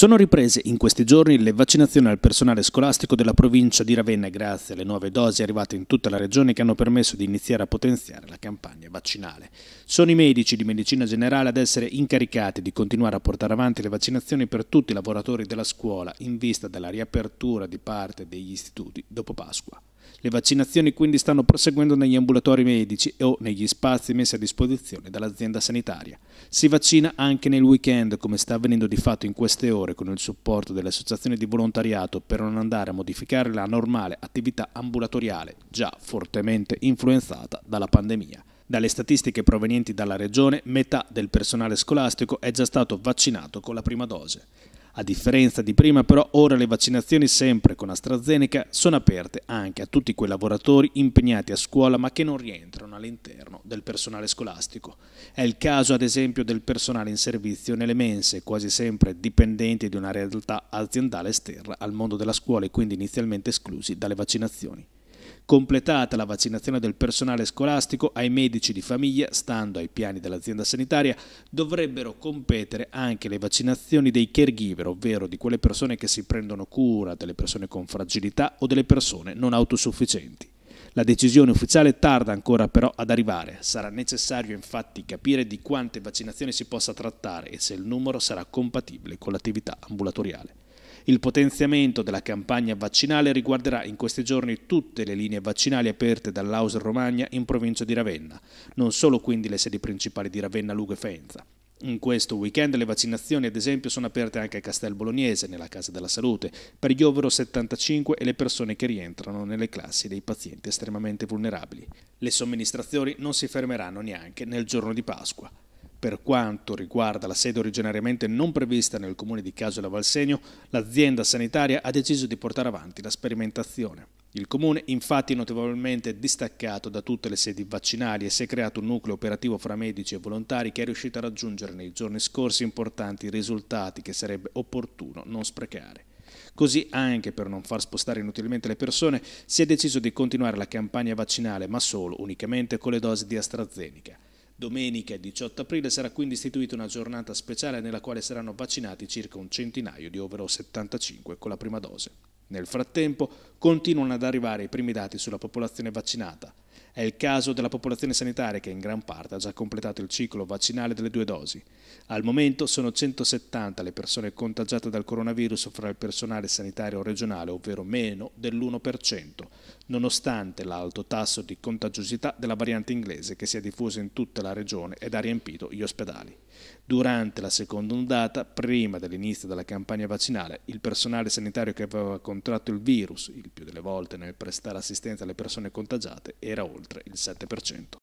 Sono riprese in questi giorni le vaccinazioni al personale scolastico della provincia di Ravenna grazie alle nuove dosi arrivate in tutta la regione che hanno permesso di iniziare a potenziare la campagna vaccinale. Sono i medici di medicina generale ad essere incaricati di continuare a portare avanti le vaccinazioni per tutti i lavoratori della scuola in vista della riapertura di parte degli istituti dopo Pasqua. Le vaccinazioni quindi stanno proseguendo negli ambulatori medici o negli spazi messi a disposizione dall'azienda sanitaria. Si vaccina anche nel weekend, come sta avvenendo di fatto in queste ore con il supporto delle associazioni di volontariato per non andare a modificare la normale attività ambulatoriale, già fortemente influenzata dalla pandemia. Dalle statistiche provenienti dalla Regione, metà del personale scolastico è già stato vaccinato con la prima dose. A differenza di prima però ora le vaccinazioni sempre con AstraZeneca sono aperte anche a tutti quei lavoratori impegnati a scuola ma che non rientrano all'interno del personale scolastico. È il caso ad esempio del personale in servizio nelle mense, quasi sempre dipendenti di una realtà aziendale esterna al mondo della scuola e quindi inizialmente esclusi dalle vaccinazioni completata la vaccinazione del personale scolastico ai medici di famiglia, stando ai piani dell'azienda sanitaria, dovrebbero competere anche le vaccinazioni dei caregiver, ovvero di quelle persone che si prendono cura delle persone con fragilità o delle persone non autosufficienti. La decisione ufficiale tarda ancora però ad arrivare. Sarà necessario infatti capire di quante vaccinazioni si possa trattare e se il numero sarà compatibile con l'attività ambulatoriale. Il potenziamento della campagna vaccinale riguarderà in questi giorni tutte le linee vaccinali aperte dall'Aus Romagna in provincia di Ravenna, non solo quindi le sedi principali di Ravenna, Lugo e Faenza. In questo weekend le vaccinazioni ad esempio sono aperte anche a Castel Bolognese, nella Casa della Salute, per gli over 75 e le persone che rientrano nelle classi dei pazienti estremamente vulnerabili. Le somministrazioni non si fermeranno neanche nel giorno di Pasqua. Per quanto riguarda la sede originariamente non prevista nel comune di Casola Valsegno, l'azienda sanitaria ha deciso di portare avanti la sperimentazione. Il comune infatti è notevolmente distaccato da tutte le sedi vaccinali e si è creato un nucleo operativo fra medici e volontari che è riuscito a raggiungere nei giorni scorsi importanti risultati che sarebbe opportuno non sprecare. Così anche per non far spostare inutilmente le persone si è deciso di continuare la campagna vaccinale ma solo unicamente con le dosi di AstraZeneca. Domenica 18 aprile sarà quindi istituita una giornata speciale nella quale saranno vaccinati circa un centinaio di over 75 con la prima dose. Nel frattempo continuano ad arrivare i primi dati sulla popolazione vaccinata. È il caso della popolazione sanitaria che in gran parte ha già completato il ciclo vaccinale delle due dosi. Al momento sono 170 le persone contagiate dal coronavirus fra il personale sanitario regionale, ovvero meno dell'1% nonostante l'alto tasso di contagiosità della variante inglese che si è diffusa in tutta la regione ed ha riempito gli ospedali. Durante la seconda ondata, prima dell'inizio della campagna vaccinale, il personale sanitario che aveva contratto il virus, il più delle volte nel prestare assistenza alle persone contagiate, era oltre il 7%.